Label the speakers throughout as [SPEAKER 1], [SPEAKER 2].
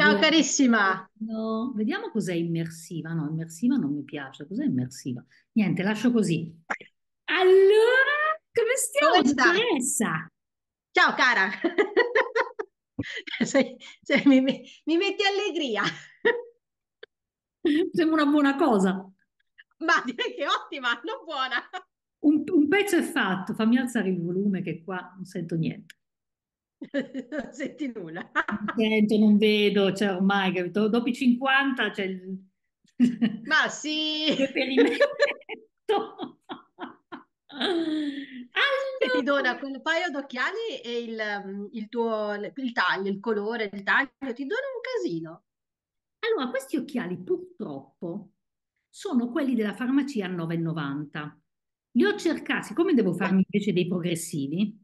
[SPEAKER 1] Ciao Dove... carissima. vediamo cos'è immersiva. No, immersiva non mi piace. Cos'è immersiva? Niente, lascio così. Allora, come stiamo? Come Vanessa? Ciao cara. sei, sei, mi, mi
[SPEAKER 2] metti allegria.
[SPEAKER 1] Sembra una buona cosa. Ma direi che ottima, non buona. Un, un pezzo è fatto. Fammi alzare il volume che qua non sento niente. non senti nulla. non sento, non vedo, cioè ormai, capito? Dopo i 50 c'è cioè, il... Ma sì! Reperimento. allora. Ti dona quel
[SPEAKER 2] paio d'occhiali e il, mm, il tuo il taglio, il colore, del taglio, ti dona un
[SPEAKER 1] casino. Allora, questi occhiali purtroppo sono quelli della farmacia a 9,90. Li ho cercati, siccome devo farmi invece dei progressivi,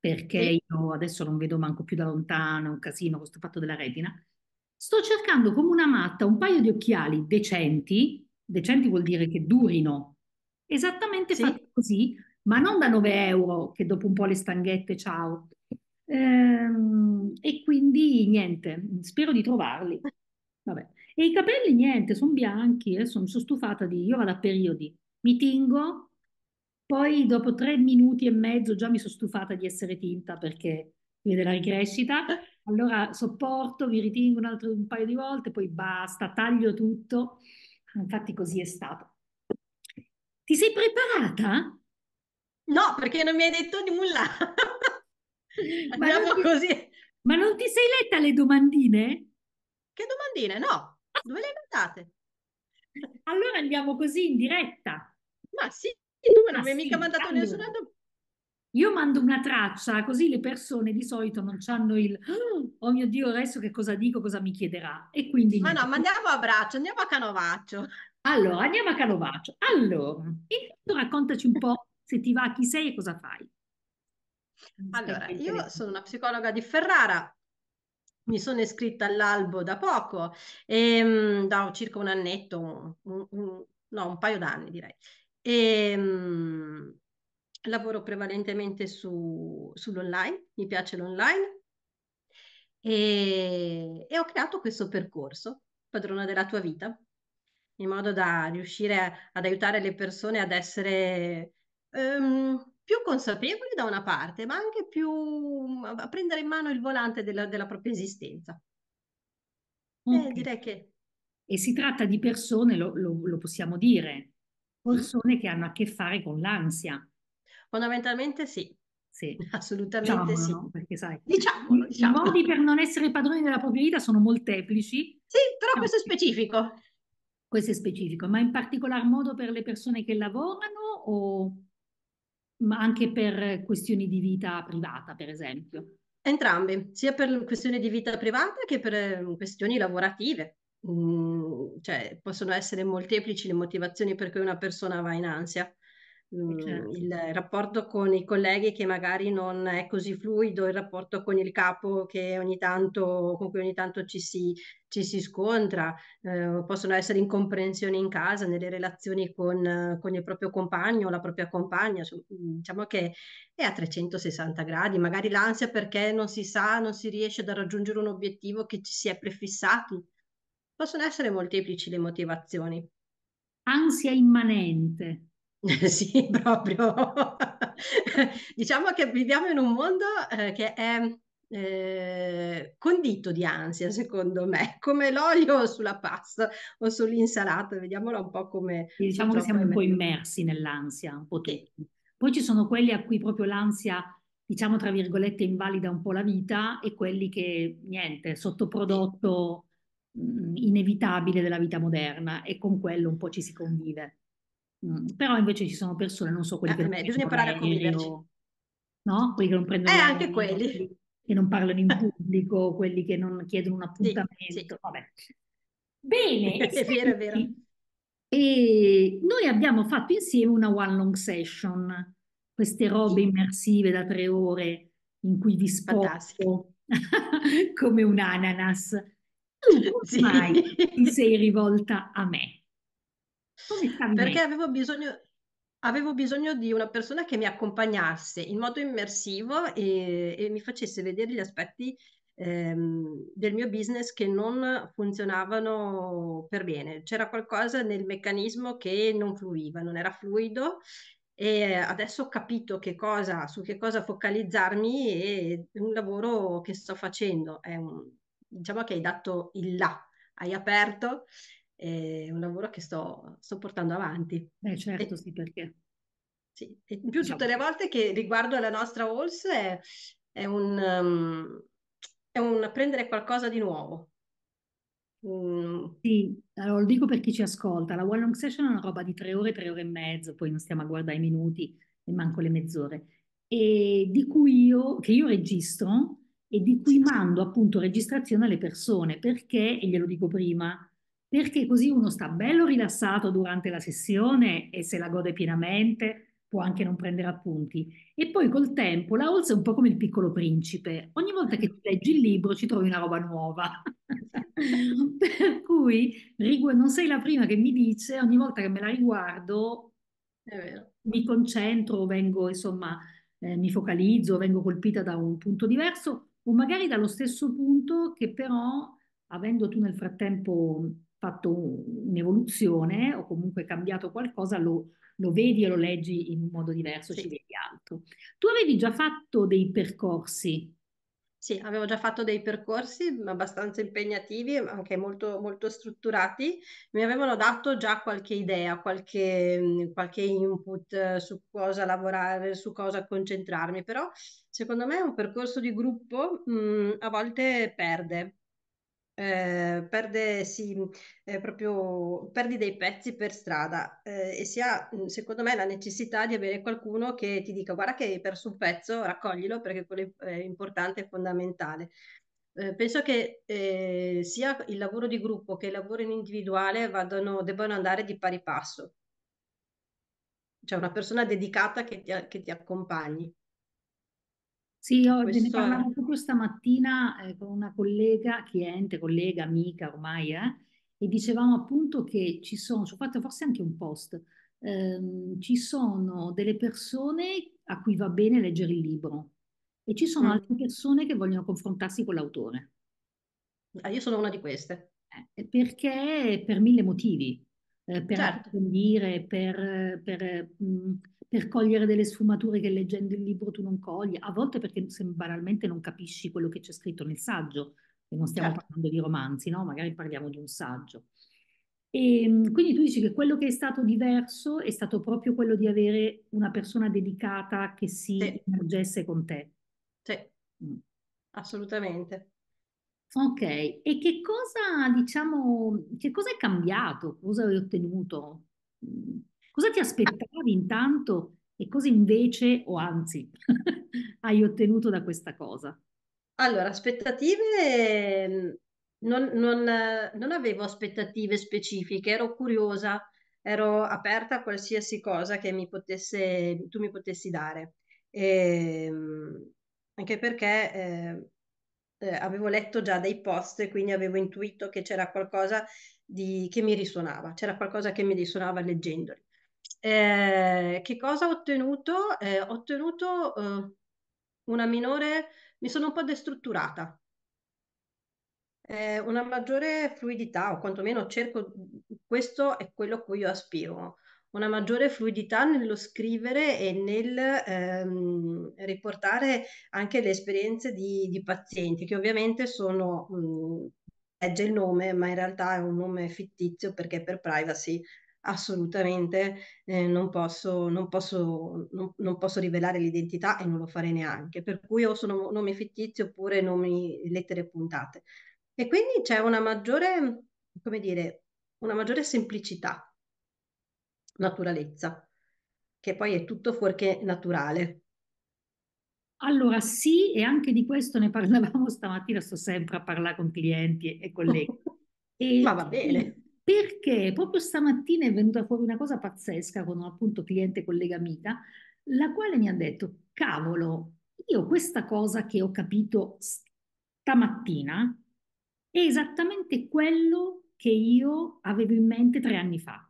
[SPEAKER 1] perché sì. io adesso non vedo manco più da lontano, un casino questo fatto della retina. Sto cercando come una matta un paio di occhiali decenti, decenti vuol dire che durino, esattamente sì. fatti così, ma non da 9 euro, che dopo un po' le stanghette, ciao. Ehm, e quindi niente, spero di trovarli. Vabbè. E i capelli niente, sono bianchi, adesso mi sono stufata di... Io vado a periodi, mi tingo, poi dopo tre minuti e mezzo già mi sono stufata di essere tinta perché vede la ricrescita. Allora sopporto, mi ritingo un altro un paio di volte, poi basta, taglio tutto. Infatti così è stato. Ti sei preparata? No, perché non mi hai detto nulla. Andiamo ma ti, così. Ma non ti sei letta le domandine? Che domandine? No. Dove le hai notate? Allora andiamo così in diretta. Ma sì, e tu non ah, avevi sì, mica mandato allora. nessuna domanda. Io mando una traccia, così le persone di solito non hanno il oh, oh mio Dio, adesso che cosa dico, cosa mi chiederà. E quindi. Ma no, ma andiamo a braccio, andiamo a Canovaccio. Allora, andiamo a Canovaccio. Allora, intanto raccontaci un po' se ti va, chi sei e cosa fai. Allora, io
[SPEAKER 2] sono una psicologa di Ferrara,
[SPEAKER 1] mi sono iscritta all'albo
[SPEAKER 2] da poco, e, ehm, da circa un annetto, un, un, no, un paio d'anni direi. E, ehm, mh, lavoro prevalentemente su, sull'online, mi piace l'online e, e ho creato questo percorso, padrona della tua vita, in modo da riuscire ad aiutare le persone ad essere ehm, più consapevoli da una parte, ma anche più a prendere in mano il volante della, della propria esistenza.
[SPEAKER 1] Eh, okay. Eh, direi che... E si tratta di persone, lo, lo, lo possiamo dire, persone che hanno a che fare con l'ansia. Fondamentalmente sì. Sì. Assolutamente diciamolo, sì. No? Perché sai, diciamolo, diciamolo. i modi per non essere padroni della propria vita sono molteplici. Sì, però no. Diciamo questo è specifico. Questo è specifico, ma in particolar modo per le persone che lavorano o anche per questioni di vita privata, per esempio? Entrambi, sia per questioni di vita privata che per eh,
[SPEAKER 2] questioni lavorative. Mhmm, cioè, possono essere molteplici le motivazioni per cui una persona va in ansia. Eh, mhmm, certo. Il rapporto con i colleghi che magari non è così fluido, il rapporto con il capo che ogni tanto, con cui ogni tanto ci si, ci si scontra, eh, possono essere incomprensioni in casa, nelle relazioni con, con il proprio compagno o la propria compagna, mhmm, diciamo che è a 360 gradi, magari l'ansia perché non si sa, non si riesce a raggiungere un obiettivo che ci si è prefissati Possono essere molteplici le motivazioni. Ansia
[SPEAKER 1] immanente. sì, proprio.
[SPEAKER 2] diciamo che viviamo in un mondo eh, che è eh, condito di ansia, secondo me, come l'olio sulla pasta o sull'insalata, vediamola un po' come... Diciamo che siamo un po'
[SPEAKER 1] immersi nell'ansia, un po' tutti. Sì. Poi ci sono quelli a cui proprio l'ansia, diciamo tra virgolette, invalida un po' la vita e quelli che, niente, sottoprodotto inevitabile della vita moderna e con quello un po' ci si convive. Mm. Però invece ci sono persone, non so, quelli ah, che non bisogna imparare a conviverci. No? Quelli che non prendono... Eh, anche quelli. Che non parlano in pubblico, quelli che non chiedono un appuntamento. Sì, sì. Vabbè. Bene. è vero, è vero. E noi abbiamo fatto insieme una one long session, queste robe immersive da tre ore in cui vi sposto come un ananas sì. ti sei rivolta a me? Perché
[SPEAKER 2] avevo bisogno, avevo bisogno di una persona che mi accompagnasse in modo immersivo e, e mi facesse vedere gli aspetti ehm, del mio business che non funzionavano per bene. C'era qualcosa nel meccanismo che non fluiva, non era fluido e adesso ho capito che cosa, su che cosa focalizzarmi e un lavoro che sto facendo è un, diciamo che hai dato il là, hai aperto, è eh, un lavoro che sto, sto portando avanti. Eh certo, e, sì, perché... Sì. E in più tutte le diciamo. volte che riguardo alla nostra Halls è, è, un, um, è un prendere qualcosa di nuovo,
[SPEAKER 1] Mm. Sì, allora lo dico per chi ci ascolta, la one long session è una roba di tre ore, tre ore e mezzo, poi non stiamo a guardare i minuti e manco le mezz'ore, e di cui io, che io registro e di cui mando appunto registrazione alle persone. Perché, e glielo dico prima, perché così uno sta bello rilassato durante la sessione e se la gode pienamente, può anche non prendere appunti. E poi col tempo la OLS è un po' come il piccolo principe, ogni volta che ti leggi il libro ci trovi una roba nuova. per cui non sei la prima che mi dice, ogni volta che me la riguardo mi concentro, vengo insomma, eh, mi focalizzo, vengo colpita da un punto diverso o magari dallo stesso punto che però, avendo tu nel frattempo fatto un'evoluzione o comunque cambiato qualcosa, lo, lo vedi e lo leggi in un modo diverso, sì. ci vedi altro. Tu avevi già fatto dei percorsi
[SPEAKER 2] sì, avevo già fatto dei percorsi abbastanza impegnativi, anche molto, molto, strutturati, mi avevano dato già qualche idea, qualche, mhmm, qualche, input su cosa lavorare, su cosa concentrarmi, però secondo me un percorso di gruppo mh, mhmm, a volte perde. Eh, perde, sì, eh, proprio, perdi dei pezzi per strada eh, e si ha, mhmm, secondo me, la necessità di avere qualcuno che ti dica guarda che hai perso un pezzo, raccoglilo perché quello è importante e fondamentale. Eh, penso che eh, sia il lavoro di gruppo che il lavoro in individuale vadano, debbano andare di pari passo. C'è cioè una persona dedicata che ti, che ti accompagni.
[SPEAKER 1] Sì, io Questo ne parlavo è... proprio stamattina eh, con una collega, cliente, collega, amica ormai, eh, e dicevamo appunto che ci sono, ci ho fatto forse anche un post, ehm, ci sono delle persone a cui va bene leggere il libro e ci sono mm. altre persone che vogliono confrontarsi con l'autore. Ah, io sono una di queste. Eh, perché per mille motivi, eh, per certo. approfondire, per... per mh, mm, per cogliere delle sfumature che leggendo il libro tu non cogli, a volte perché banalmente non capisci quello che c'è scritto nel saggio, e non stiamo certo. parlando di romanzi, no? magari parliamo di un saggio. E, ehm, quindi tu dici che quello che è stato diverso è stato proprio quello di avere una persona dedicata che si sì. immergesse con te. Sì, mm. assolutamente. Ok, e che cosa, diciamo, che cosa è cambiato? Cosa hai ottenuto? Mm. Cosa ti aspettavi intanto e cosa invece, o anzi, hai ottenuto da questa cosa?
[SPEAKER 2] Allora, aspettative, ehm, non, non, non avevo aspettative specifiche, ero curiosa, ero aperta a qualsiasi cosa che mi potesse, tu mi potessi dare. E, ehm, anche perché ehm, eh, avevo letto già dei post e quindi avevo intuito che c'era qualcosa di, che mi risuonava, c'era qualcosa che mi risuonava leggendoli. Eh, che cosa ho ottenuto? Eh, ho ottenuto eh, una minore, mi sono un po' destrutturata, eh, una maggiore fluidità, o quantomeno cerco, questo è quello a cui io aspiro, una maggiore fluidità nello scrivere e nel ehm, riportare anche le esperienze di, di pazienti, che ovviamente sono, mh, mm, legge il nome, ma in realtà è un nome fittizio perché per privacy assolutamente eh, non, posso, non, posso, non, non, posso, rivelare l'identità e non lo farei neanche, per cui o sono nomi fittizi oppure nomi, lettere puntate. E quindi c'è una maggiore, come dire, una maggiore semplicità, naturalezza, che poi è tutto fuorché naturale.
[SPEAKER 1] Allora sì, e anche di questo ne parlavamo stamattina, sto sempre a parlare con clienti e, colleghi. E, Ma va bene perché proprio stamattina è venuta fuori una cosa pazzesca con un appunto cliente collega amica, la quale mi ha detto, cavolo, io questa cosa che ho capito stamattina è esattamente quello che io avevo in mente tre anni fa.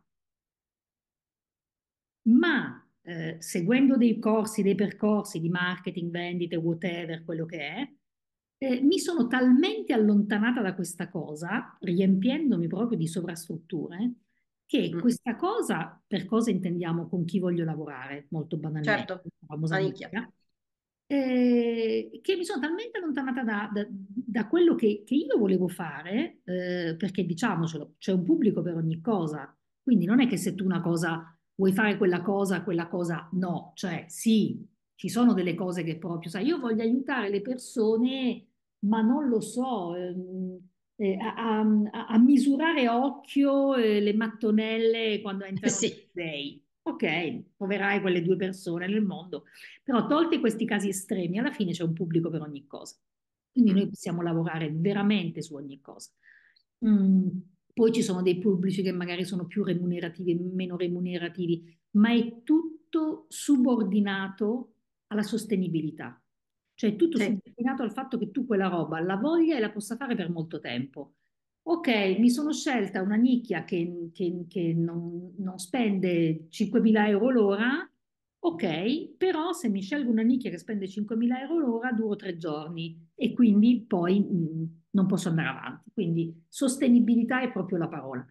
[SPEAKER 1] Ma eh, seguendo dei corsi, dei percorsi di marketing, vendite, whatever, quello che è, eh, mi sono talmente allontanata da questa cosa, riempiendomi proprio di sovrastrutture, che mm. questa cosa, per cosa intendiamo con chi voglio lavorare, molto banalmente, certo. famosa nicchia, eh, che mi sono talmente allontanata da, da, da quello che, che, io volevo fare, eh, perché diciamocelo, c'è un pubblico per ogni cosa, quindi non è che se tu una cosa vuoi fare quella cosa, quella cosa no, cioè sì, ci sono delle cose che proprio, sai, io voglio aiutare le persone ma non lo so, ehm, eh, a, a, a, misurare occhio eh, le mattonelle quando eh, entrano sì. sei. Ok, troverai quelle due persone nel mondo, però tolti questi casi estremi, alla fine c'è un pubblico per ogni cosa. Quindi noi possiamo lavorare veramente su ogni cosa. Mm, poi ci sono dei pubblici che magari sono più remunerativi e meno remunerativi, ma è tutto subordinato alla sostenibilità. Cioè tutto sì. subordinato al fatto che tu quella roba la voglia e la possa fare per molto tempo. Ok, mi sono scelta una nicchia che, che, che non, non spende 5.000 euro l'ora, ok, però se mi scelgo una nicchia che spende 5.000 euro l'ora duro tre giorni e quindi poi mh, mm, non posso andare avanti. Quindi sostenibilità è proprio la parola.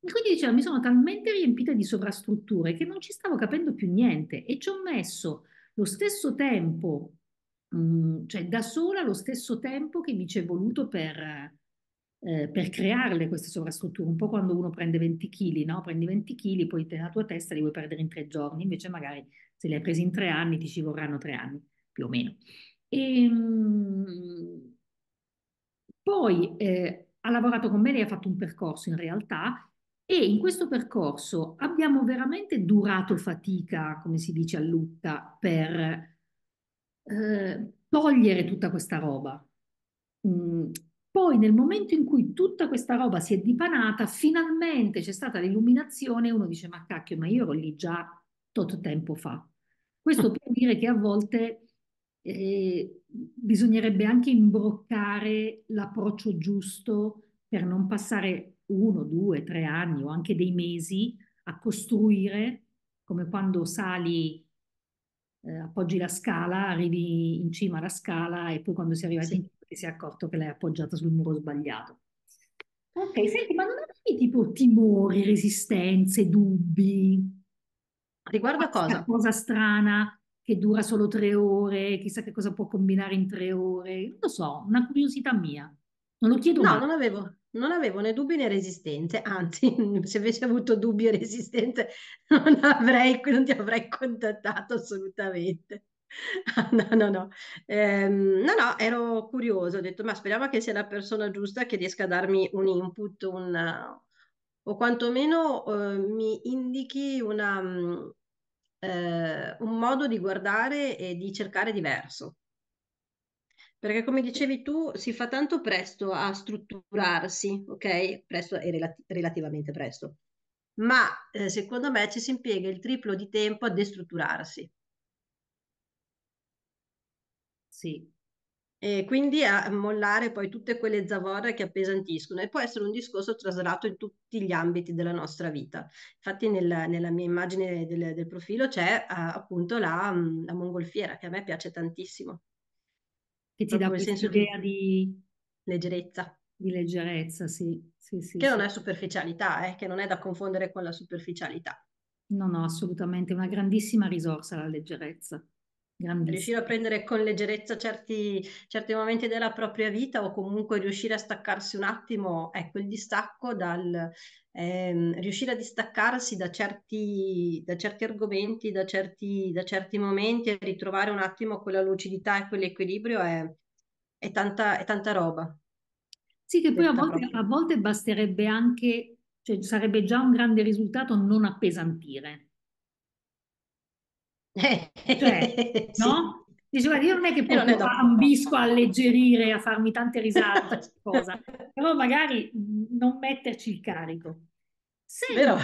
[SPEAKER 1] E quindi diceva, mi sono talmente riempita di sovrastrutture che non ci stavo capendo più niente e ci ho messo lo stesso tempo cioè da sola lo stesso tempo che mi ci è voluto per, eh, per crearle queste sovrastrutture, un po' quando uno prende 20 kg, no? prendi 20 kg, poi te, la tua testa li vuoi perdere in tre giorni, invece magari se li hai presi in tre anni ti ci vorranno tre anni, più o meno. E, ehm, poi eh, ha lavorato con me, lei ha fatto un percorso in realtà e in questo percorso abbiamo veramente durato fatica, come si dice a Lutta, per eh, togliere tutta questa roba. Mm. Poi nel momento in cui tutta questa roba si è dipanata, finalmente c'è stata l'illuminazione uno dice ma cacchio, ma io ero lì già tot tempo fa. Questo ah. per dire che a volte eh, bisognerebbe anche imbroccare l'approccio giusto per non passare uno, due, tre anni o anche dei mesi a costruire, come quando sali eh, appoggi la scala, arrivi in cima alla scala e poi quando si arriva sì. in cima si è accorto che l'hai appoggiata sul muro sbagliato. Ok, senti, ma non avevi tipo timori, resistenze, dubbi? Riguardo a cosa? cosa strana che dura solo tre ore, chissà che cosa può combinare in tre ore, non lo so, una curiosità mia. Non lo chiedo. No, mai. non avevo, non
[SPEAKER 2] avevo né dubbi né resistenze, anzi, se avessi avuto dubbi e resistenze non, avrei, non ti avrei contattato assolutamente. No, no, no. Eh, no, no, ero curioso, ho detto, ma speriamo che sia la persona giusta che riesca a darmi un input, una, o quantomeno eh, mi indichi una, mm, eh, un modo di guardare e di cercare diverso. Perché come dicevi tu, si fa tanto presto a strutturarsi, ok? Presto e relati- relativamente presto. Ma eh, secondo me ci si impiega il triplo di tempo a destrutturarsi. Sì, e quindi a mollare poi tutte quelle zavorre che appesantiscono e può essere un discorso traslato in tutti gli ambiti della nostra vita. Infatti nella, nella mia immagine del, del profilo c'è uh, appunto la, mm, la mongolfiera che a me piace tantissimo
[SPEAKER 1] che ti dà questa idea di... di leggerezza. Di leggerezza, sì. sì, sì che sì. non è
[SPEAKER 2] superficialità, eh, che non è da confondere con la superficialità.
[SPEAKER 1] No, no, assolutamente, una grandissima risorsa la
[SPEAKER 2] leggerezza. Riuscire a prendere con leggerezza certi, certi, momenti della propria vita o comunque riuscire a staccarsi un attimo, ecco il distacco dal ehm, riuscire a distaccarsi da certi, da certi argomenti, da certi, da certi, momenti e ritrovare un attimo quella lucidità e
[SPEAKER 1] quell'equilibrio è, è, tanta, è tanta, roba. Sì, che poi a volte, a volte basterebbe anche, cioè sarebbe già un grande risultato non appesantire cioè, no? Diceva, io non è che proprio è ambisco a alleggerire, a farmi tante risate, cosa, però magari mhmm, non metterci il carico. Sì, Vero.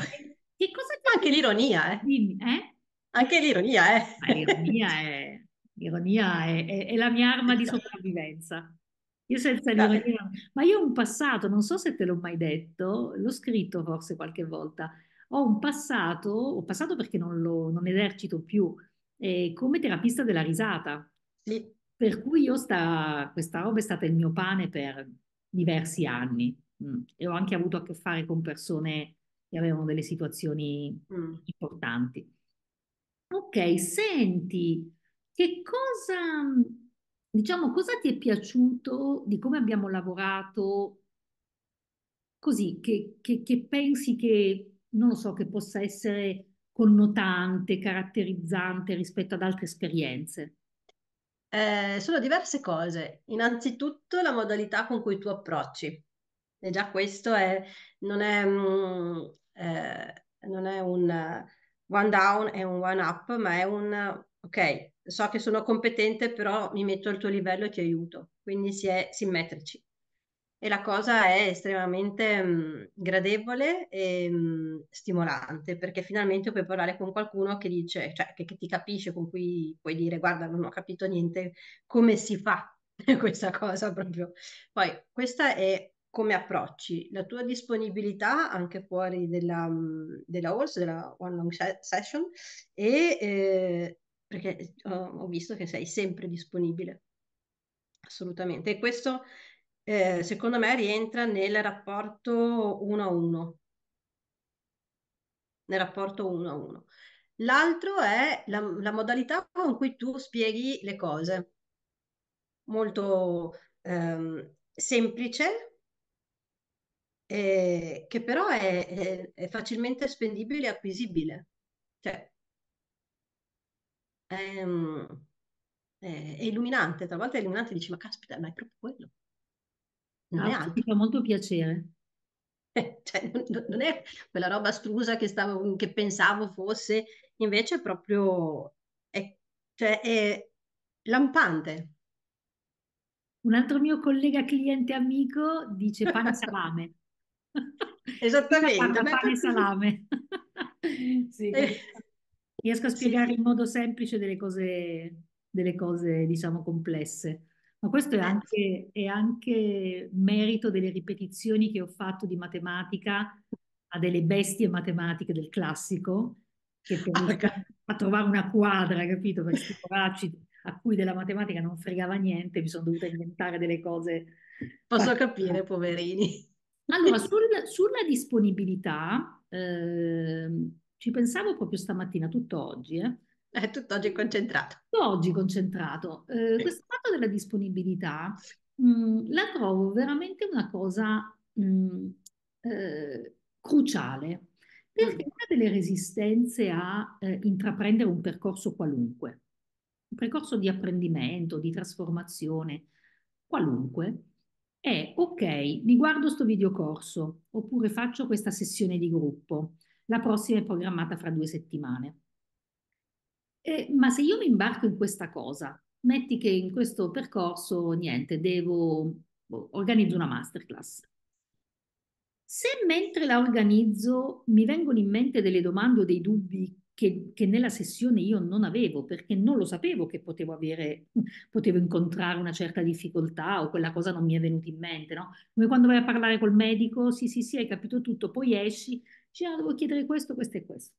[SPEAKER 1] Che cosa Ma anche l'ironia, eh? Dimmi, eh? Anche l'ironia, eh? l'ironia, è, l'ironia è, è, è la mia arma di sopravvivenza. Io senza l'ironia, ma io ho un passato, non so se te l'ho mai detto, l'ho scritto forse qualche volta ho un passato, ho passato perché non lo non esercito più, eh, come terapista della risata. Sì. Per cui io sta, questa roba è stata il mio pane per diversi anni mm. e ho anche avuto a che fare con persone che avevano delle situazioni mm. importanti. Ok, senti, che cosa, diciamo, cosa ti è piaciuto di come abbiamo lavorato così, che, che, che pensi che non lo so, che possa essere connotante, caratterizzante rispetto ad altre esperienze? Eh, sono diverse cose. Innanzitutto la modalità con cui tu approcci. E già
[SPEAKER 2] questo è, non, è, mm, eh, non è un eh, one down è un one up, ma è un ok, so che sono competente, però mi metto al tuo livello e ti aiuto. Quindi si è simmetrici e la cosa è estremamente mh, mhmm, gradevole e mh, mhmm, stimolante perché finalmente puoi parlare con qualcuno che dice, cioè che, che, ti capisce, con cui puoi dire guarda non ho capito niente, come si fa questa cosa proprio. Poi questa è come approcci, la tua disponibilità anche fuori della, mhmm, della OLS, della One Long Session e eh, perché ho, eh, ho visto che sei sempre disponibile. Assolutamente, e questo eh, secondo me rientra nel rapporto 1 a 1. Nel rapporto 1 a 1. L'altro è la, la modalità con cui tu spieghi le cose. Molto ehm, semplice, eh, che però è, è, facilmente spendibile e acquisibile. Cioè, è, mm, è illuminante, tra l'altro è illuminante, dici ma caspita, ma è proprio quello.
[SPEAKER 1] Ah, mi fa molto piacere.
[SPEAKER 2] Eh, cioè, non, è quella roba astrusa che, stavo, che pensavo fosse,
[SPEAKER 1] invece è proprio è, cioè, è lampante. Un altro mio collega cliente amico dice pane e salame. Esattamente. pane e salame. sì, eh, Riesco a spiegare sì. in modo semplice delle cose, delle cose diciamo, complesse. Ma questo è eh. anche, è anche, merito delle ripetizioni che ho fatto di matematica a delle bestie matematiche del classico, che per, ah, a trovare una quadra, capito? Per questi poracci a cui della matematica non fregava niente, mi sono dovuta inventare delle cose. Posso fatte. capire, poverini. Allora, sul, sulla disponibilità, eh, ci pensavo proprio stamattina, tutto oggi, eh. È tutt'oggi concentrato. Tutt'oggi concentrato. Eh, sì. Questo fatto della disponibilità mh, mm, la trovo veramente una cosa mh, mm, eh, cruciale, perché mm. una delle resistenze a eh, intraprendere un percorso qualunque, un percorso di apprendimento, di trasformazione, qualunque, è ok, mi guardo questo videocorso, oppure faccio questa sessione di gruppo, la prossima è programmata fra due settimane. Eh, ma se io mi imbarco in questa cosa, metti che in questo percorso, niente, devo, boh, organizzo una masterclass. Se mentre la organizzo mi vengono in mente delle domande o dei dubbi che, che, nella sessione io non avevo perché non lo sapevo che potevo avere, potevo incontrare una certa difficoltà o quella cosa non mi è venuta in mente, no? Come quando vai a parlare col medico, sì, sì, sì, hai capito tutto, poi esci, dici, ah, devo chiedere questo, questo e questo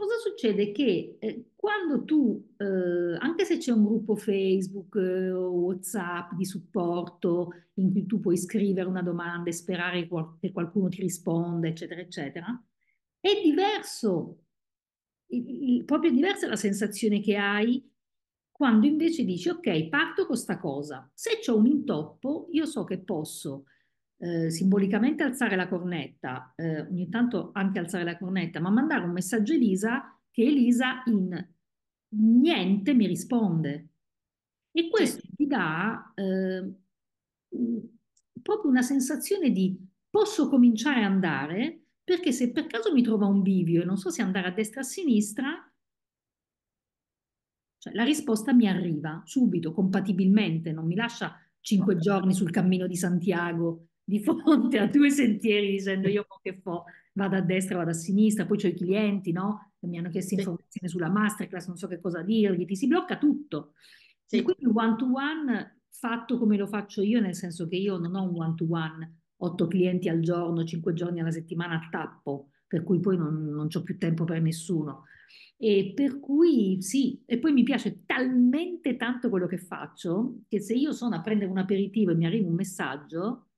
[SPEAKER 1] cosa succede? Che eh, quando tu, eh, anche se c'è un gruppo Facebook eh, o WhatsApp di supporto in cui tu puoi scrivere una domanda e sperare qual- che qualcuno ti risponda, eccetera, eccetera, è diverso, il, il, proprio diversa la sensazione che hai quando invece dici ok, parto con questa cosa, se ho un intoppo, io so che posso eh, simbolicamente alzare la cornetta, eh, ogni tanto anche alzare la cornetta, ma mandare un messaggio a Elisa che Elisa in niente mi risponde. E questo ti dà eh, proprio una sensazione di posso cominciare a andare, perché se per caso mi trova un bivio e non so se andare a destra o a sinistra, cioè la risposta mi arriva subito, compatibilmente, non mi lascia cinque giorni sul cammino di Santiago di fronte a due sentieri dicendo io che fo, vado a destra, vado a sinistra, poi c'ho i clienti, no? Che mi hanno chiesto sì. informazioni sulla masterclass, non so che cosa dirgli, ti si blocca tutto. Sì. E quindi one to one fatto come lo faccio io, nel senso che io non ho un one to one, otto clienti al giorno, cinque giorni alla settimana a tappo, per cui poi non, non ho più tempo per nessuno. E per cui sì, e poi mi piace talmente tanto quello che faccio che se io sono a prendere un aperitivo e mi arriva un messaggio,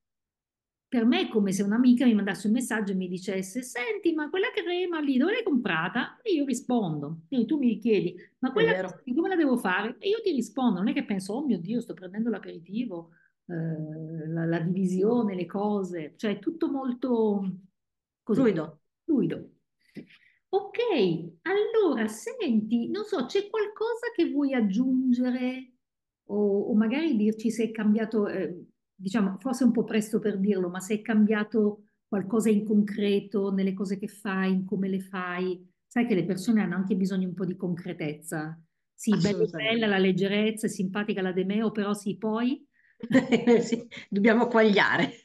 [SPEAKER 1] per me è come se un'amica mi mandasse un messaggio e mi dicesse senti ma quella crema lì dove l'hai comprata? E io rispondo, quindi tu mi chiedi ma quella come la devo fare? E io ti rispondo, non è che penso oh mio Dio sto prendendo l'aperitivo, eh, la, la, divisione, le cose, cioè è tutto molto così, fluido. fluido. Ok, allora senti, non so, c'è qualcosa che vuoi aggiungere o, o magari dirci se è cambiato... Eh, diciamo, forse è un po' presto per dirlo, ma se è cambiato qualcosa in concreto nelle cose che fai, in come le fai, sai che le persone hanno anche bisogno un po' di concretezza. Sì, bella, bella la leggerezza, è simpatica la Demeo, però sì, poi... sì, dobbiamo quagliare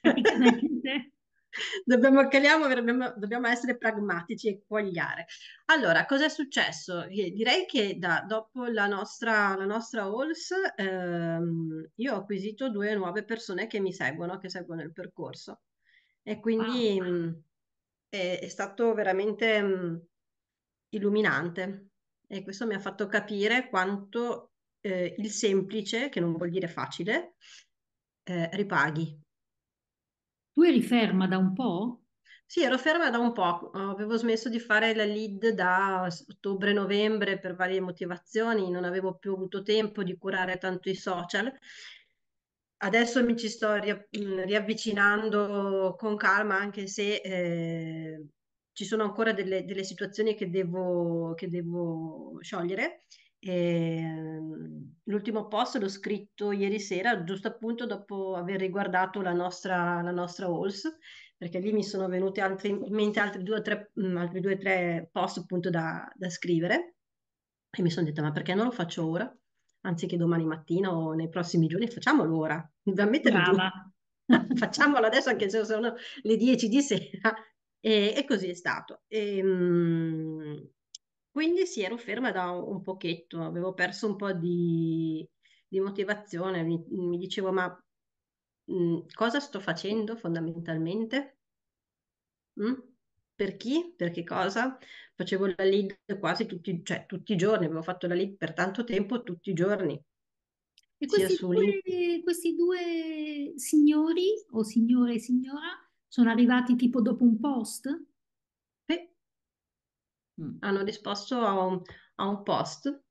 [SPEAKER 2] dobbiamo, dobbiamo, dobbiamo, essere pragmatici e quagliare. Allora, cos'è successo? Direi che da, dopo la nostra, la nostra Halls ehm, io ho acquisito due nuove persone che mi seguono, che seguono il percorso. E quindi wow. mh, mm, è, è, stato veramente mh, mm, illuminante. E questo mi ha fatto capire quanto eh, il semplice, che non vuol dire facile, eh, ripaghi tu eri ferma da un po'? Sì, ero ferma da un po', avevo smesso di fare la lead da ottobre-novembre per varie motivazioni, non avevo più avuto tempo di curare tanto i social. Adesso mi ci sto mm, riavvicinando con calma, anche se eh, ci sono ancora delle, delle situazioni che devo, che devo sciogliere Ehm, l'ultimo post l'ho scritto ieri sera, giusto appunto dopo aver riguardato la nostra, la nostra Halls, perché lì mi sono venute altre, in mente mm, altri due o tre, altri due, tre post appunto da, da scrivere e mi sono detta ma perché non lo faccio ora? Anziché domani mattina o nei prossimi giorni, facciamolo ora, da facciamolo adesso anche se sono le 10 di sera e, e così è stato. E, ehm, quindi sì, ero ferma da un, pochetto, avevo perso un po' di, di motivazione, mi, mi, dicevo ma mh, mhmm, cosa sto facendo fondamentalmente? Mm? Per chi? Per che cosa? Facevo la lead quasi tutti, cioè, tutti i giorni, avevo fatto la lead per tanto tempo, tutti i giorni.
[SPEAKER 1] E questi due, questi due signori o signore e signora sono arrivati tipo dopo un post?
[SPEAKER 2] Mm. Hanno risposto a un, a un post.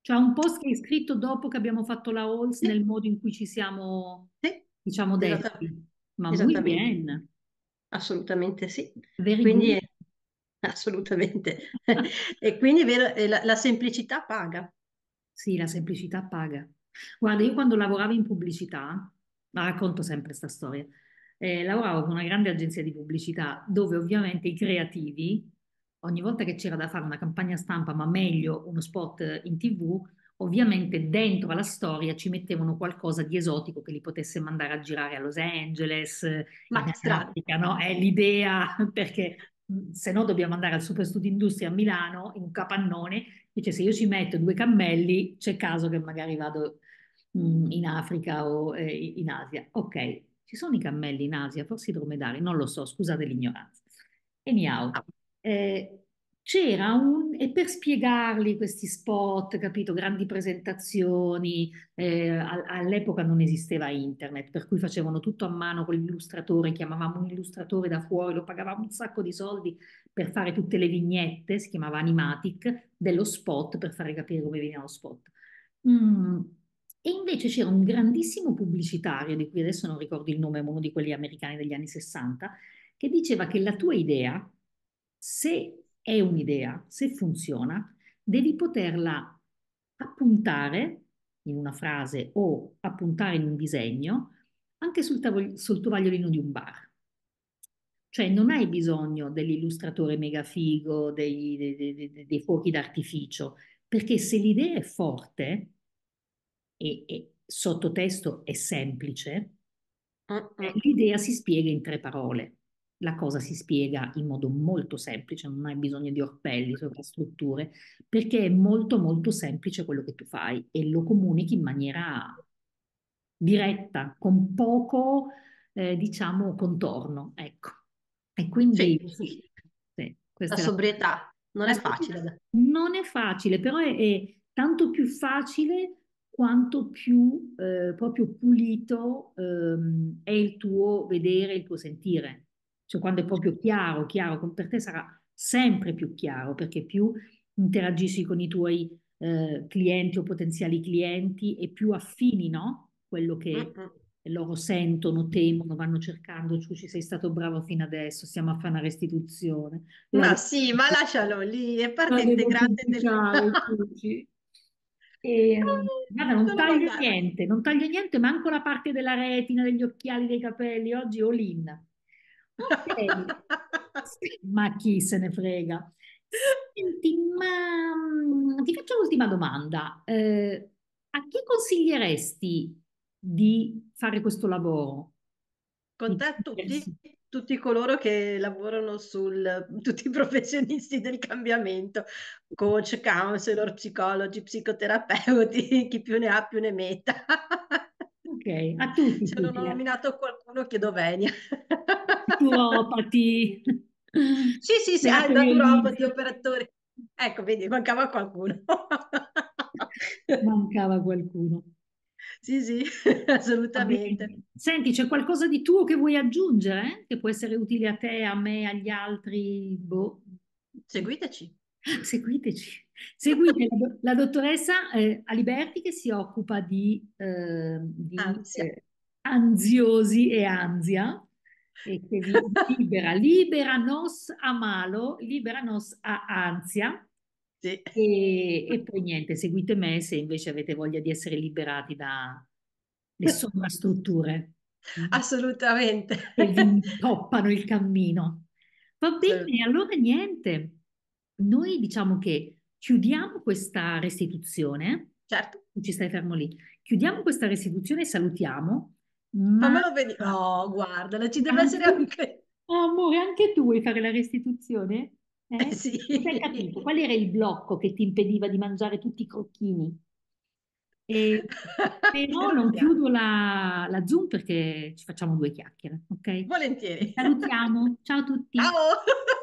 [SPEAKER 1] Cioè un post che hai scritto dopo che abbiamo fatto la Halls sì. nel modo in cui ci siamo, sì. diciamo, detti. Ma muy bien. Assolutamente sì. Very quindi, good. assolutamente. e quindi vero, la, la semplicità paga. Sì, la semplicità paga. Guarda, io quando lavoravo in pubblicità, ma racconto sempre questa storia, eh, lavoravo con una grande agenzia di pubblicità dove ovviamente i creativi ogni volta che c'era da fare una campagna stampa, ma meglio uno spot in tv, ovviamente dentro alla storia ci mettevano qualcosa di esotico che li potesse mandare a girare a Los Angeles, ma in pratica no? È l'idea, perché se no dobbiamo andare al Superstudio Industria a Milano, in un capannone, dice se io ci metto due cammelli c'è caso che magari vado in Africa o eh, in Asia. Ok, ci sono i cammelli in Asia, forse i dromedari, non lo so, scusate l'ignoranza. Anyhow, ah, eh, c'era un... e per spiegarli questi spot, capito, grandi presentazioni, eh, all'epoca non esisteva internet, per cui facevano tutto a mano con l'illustratore, chiamavamo un illustratore da fuori, lo pagavamo un sacco di soldi per fare tutte le vignette, si chiamava Animatic, dello spot, per fare capire come veniva lo spot. Mm. E invece c'era un grandissimo pubblicitario, di cui adesso non ricordo il nome, uno di quelli americani degli anni 60, che diceva che la tua idea se è un'idea, se funziona, devi poterla appuntare in una frase o appuntare in un disegno anche sul, tavol- sul tovagliolino di un bar. Cioè non hai bisogno dell'illustratore megafigo, dei, dei, dei, dei fuochi d'artificio, perché se l'idea è forte e, e sottotesto è semplice, uh-uh. l'idea si spiega in tre parole la cosa si spiega in modo molto semplice, non hai bisogno di orpelli, sovrastrutture, perché è molto molto semplice quello che tu fai e lo comunichi in maniera diretta, con poco, eh, diciamo, contorno, ecco. E quindi sì, sì. Sì, la sobrietà la... non è facile. facile. Non è facile, però è, è tanto più facile quanto più eh, proprio pulito ehm, è il tuo vedere, il tuo sentire cioè quando è proprio chiaro, chiaro, per te sarà sempre più chiaro perché più interagisci con i tuoi eh, clienti o potenziali clienti e più affini, no? Quello che uh-huh. loro sentono, temono, vanno cercando, tu ci sei stato bravo fino adesso, stiamo a fare una restituzione. No, sì, ma
[SPEAKER 2] lascialo lì, è parte integrante del...
[SPEAKER 1] Ehm, e, guarda, non taglio niente, non taglio niente, manco la parte della retina, degli occhiali, dei capelli, oggi all in. ma chi se ne frega? Senti, ma mm, ti faccio l'ultima domanda. Eh, a chi consiglieresti di fare questo lavoro? Contatto tutti, tutti
[SPEAKER 2] coloro che lavorano sul, tutti i professionisti del cambiamento, coach, counselor, psicologi, psicoterapeuti, chi più ne ha più ne metta
[SPEAKER 1] a tutti. Se non ho eh.
[SPEAKER 2] nominato qualcuno chiedo venia. Naturopati.
[SPEAKER 1] sì, sì, sì, ah, naturopati,
[SPEAKER 2] operatori. Ecco, vedi, mancava
[SPEAKER 1] qualcuno. mancava qualcuno. Sì, sì, assolutamente. Senti, c'è qualcosa di tuo che vuoi aggiungere, eh? che può essere utile a te, a me, agli altri? Boh. Seguiteci seguiteci, seguite la, la dottoressa eh, Aliberti che si occupa di, eh, di eh, ansiosi e ansia e che vi libera, libera nos a malo, libera nos a ansia. Sì. E, e, poi niente, seguite me se invece avete voglia di essere liberati da le sovrastrutture. Assolutamente. Che vi intoppano il cammino. Va bene, sì. allora niente noi diciamo che chiudiamo questa restituzione. Certo. Ci stai fermo lì. Chiudiamo questa restituzione e salutiamo. Ma... Fammelo vedere. Oh, ah. guardala, ci deve anche... essere anche... Oh, amore, anche tu vuoi fare la restituzione? Eh? Eh sì. Hai capito? Qual era il blocco che ti impediva di mangiare tutti i crocchini? E... però non chiudo la, la Zoom perché ci facciamo due chiacchiere, ok? Volentieri. Salutiamo, ciao a tutti. Ciao!